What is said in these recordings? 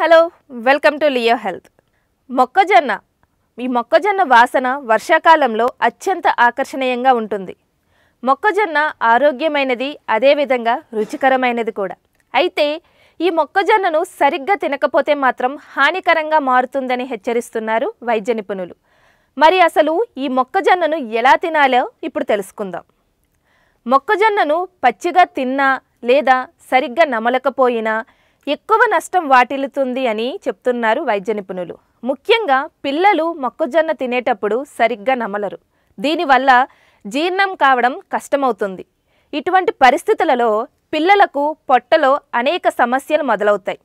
hello welcome to Leo health మొక్కజొన్న ఈ మొక్కజొన్న వాసన వర్షాకాలంలో అత్యంత ఆకర్షణీయంగా ఉంటుంది మొక్కజొన్న ఆరోగ్యమైనది అదేవిధంగా రుచికరమైనది కూడా అయితే ఈ మొక్కజొన్నను సరిగ్గా తినకపోతే మాత్రం హానికరంగా మారుతుందని హెచ్చరిస్తున్నారు వైద్య నిపుణులు మరి అసలు ఈ మొక్కజొన్నను ఎలా తినాలో ఇప్పుడు తెలుసుకుందాం మొక్కజొన్నను పచ్చిగా తిన్నా లేదా సరిగ్గా నమలకపోయినా ఎక్కువ నష్టం వాటిల్లుతుంది అని చెప్తున్నారు వైద్య నిపుణులు ముఖ్యంగా పిల్లలు మొక్కజొన్న తినేటప్పుడు సరిగ్గా నమలరు దీనివల్ల జీర్ణం కావడం కష్టమవుతుంది ఇటువంటి పరిస్థితులలో పిల్లలకు పొట్టలో అనేక సమస్యలు మొదలవుతాయి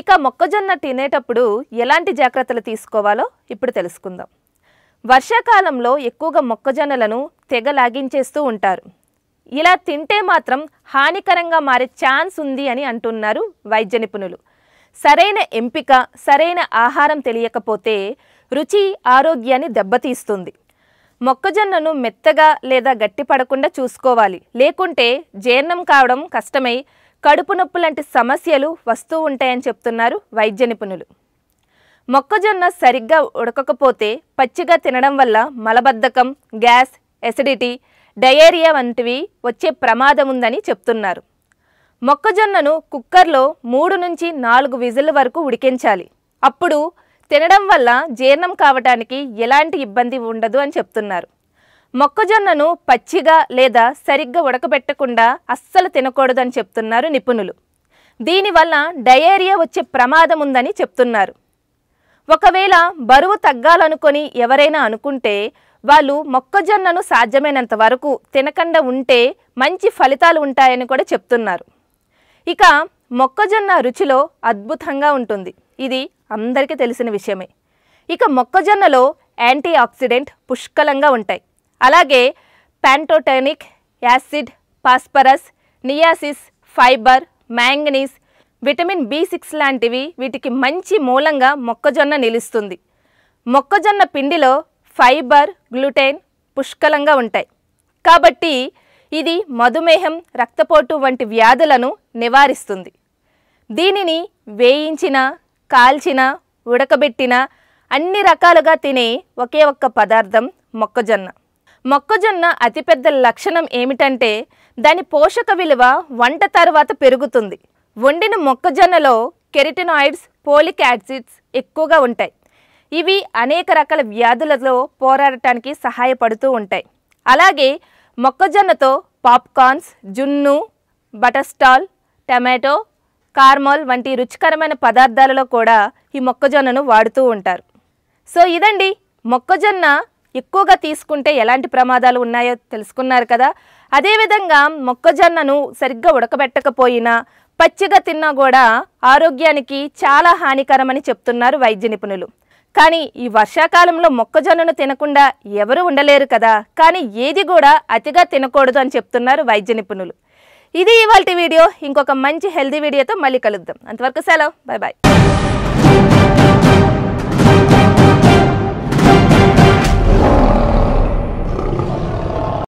ఇక మొక్కజొన్న తినేటప్పుడు ఎలాంటి జాగ్రత్తలు తీసుకోవాలో ఇప్పుడు తెలుసుకుందాం వర్షాకాలంలో ఎక్కువగా మొక్కజొన్నలను తెగ లాగించేస్తూ ఉంటారు ఇలా తింటే మాత్రం హానికరంగా మారే ఛాన్స్ ఉంది అని అంటున్నారు వైద్య నిపుణులు సరైన ఎంపిక సరైన ఆహారం తెలియకపోతే రుచి ఆరోగ్యాన్ని దెబ్బతీస్తుంది మొక్కజొన్నను మెత్తగా లేదా గట్టి పడకుండా చూసుకోవాలి లేకుంటే జీర్ణం కావడం కష్టమై కడుపు నొప్పు లాంటి సమస్యలు వస్తూ ఉంటాయని చెప్తున్నారు వైద్య నిపుణులు మొక్కజొన్న సరిగ్గా ఉడకకపోతే పచ్చిగా తినడం వల్ల మలబద్ధకం గ్యాస్ ఎసిడిటీ డయేరియా వంటివి వచ్చే ప్రమాదం ఉందని చెప్తున్నారు మొక్కజొన్నను కుక్కర్లో మూడు నుంచి నాలుగు విజిల్ వరకు ఉడికించాలి అప్పుడు తినడం వల్ల జీర్ణం కావటానికి ఎలాంటి ఇబ్బంది ఉండదు అని చెప్తున్నారు మొక్కజొన్నను పచ్చిగా లేదా సరిగ్గా ఉడకబెట్టకుండా అస్సలు తినకూడదు అని చెప్తున్నారు నిపుణులు దీనివల్ల డయేరియా వచ్చే ప్రమాదం ఉందని చెప్తున్నారు ఒకవేళ బరువు తగ్గాలనుకొని ఎవరైనా అనుకుంటే వాళ్ళు మొక్కజొన్నను సాధ్యమైనంత వరకు తినకుండా ఉంటే మంచి ఫలితాలు ఉంటాయని కూడా చెప్తున్నారు ఇక మొక్కజొన్న రుచిలో అద్భుతంగా ఉంటుంది ఇది అందరికీ తెలిసిన విషయమే ఇక మొక్కజొన్నలో యాంటీ ఆక్సిడెంట్ పుష్కలంగా ఉంటాయి అలాగే pantothenic acid phosphorus niacin fibre manganese vitamin B six లాంటివి వీటికి మంచి మూలంగా మొక్కజొన్న నిలుస్తుంది మొక్కజొన్న పిండిలో ఫైబర్ గ్లూటెన్ పుష్కలంగా ఉంటాయి కాబట్టి ఇది మధుమేహం రక్తపోటు వంటి వ్యాధులను నివారిస్తుంది దీనిని వేయించిన కాల్చిన ఉడకబెట్టిన అన్ని రకాలుగా తినే ఒకే ఒక్క పదార్థం మొక్కజొన్న మొక్కజొన్న అతిపెద్ద లక్షణం ఏమిటంటే దాని పోషక విలువ వంట తర్వాత పెరుగుతుంది వండిన మొక్కజొన్నలో కెరిటినాయిడ్స్ పోలిక్ యాసిడ్స్ ఎక్కువగా ఉంటాయి ఇవి అనేక రకాల వ్యాధులతో పోరాడటానికి సహాయపడుతూ ఉంటాయి అలాగే మొక్కజొన్నతో పాప్కార్న్స్ జున్ను బటర్స్టాల్ టమాటో కార్మల్ వంటి రుచికరమైన పదార్థాలలో కూడా ఈ మొక్కజొన్నను వాడుతూ ఉంటారు సో ఇదండి మొక్కజొన్న ఎక్కువగా తీసుకుంటే ఎలాంటి ప్రమాదాలు ఉన్నాయో తెలుసుకున్నారు కదా అదేవిధంగా మొక్కజొన్నను సరిగ్గా ఉడకబెట్టకపోయినా పచ్చిగా తిన్నా కూడా ఆరోగ్యానికి చాలా హానికరమని చెప్తున్నారు వైద్య నిపుణులు కానీ ఈ వర్షాకాలంలో మొక్కజొన్నను తినకుండా ఎవరు ఉండలేరు కదా కానీ ఏది కూడా అతిగా తినకూడదు అని చెప్తున్నారు వైద్య నిపుణులు ఇది ఇవాళ వీడియో ఇంకొక మంచి హెల్దీ వీడియోతో మళ్ళీ కలుద్దాం అంతవరకు సెలవు బాయ్ బాయ్